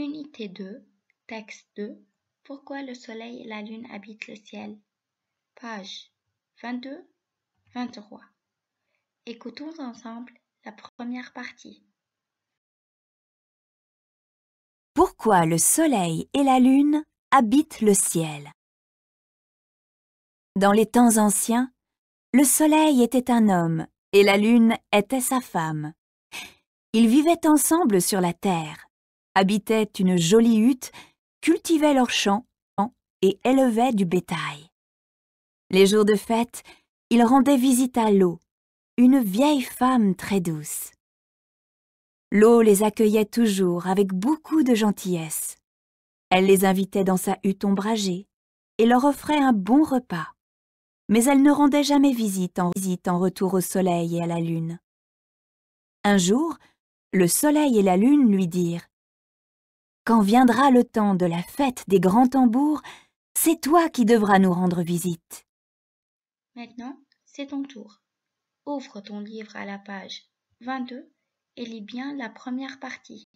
Unité 2, texte 2, Pourquoi le Soleil et la Lune habitent le ciel Page 22, 23. Écoutons ensemble la première partie. Pourquoi le Soleil et la Lune habitent le ciel Dans les temps anciens, le Soleil était un homme et la Lune était sa femme. Ils vivaient ensemble sur la terre habitaient une jolie hutte, cultivaient leurs champs et élevaient du bétail. Les jours de fête, ils rendaient visite à l'eau, une vieille femme très douce. L'eau les accueillait toujours avec beaucoup de gentillesse. Elle les invitait dans sa hutte ombragée et leur offrait un bon repas. Mais elle ne rendait jamais visite en visite retour au soleil et à la lune. Un jour, le soleil et la lune lui dirent quand viendra le temps de la fête des grands tambours, c'est toi qui devras nous rendre visite. Maintenant, c'est ton tour. Ouvre ton livre à la page 22 et lis bien la première partie.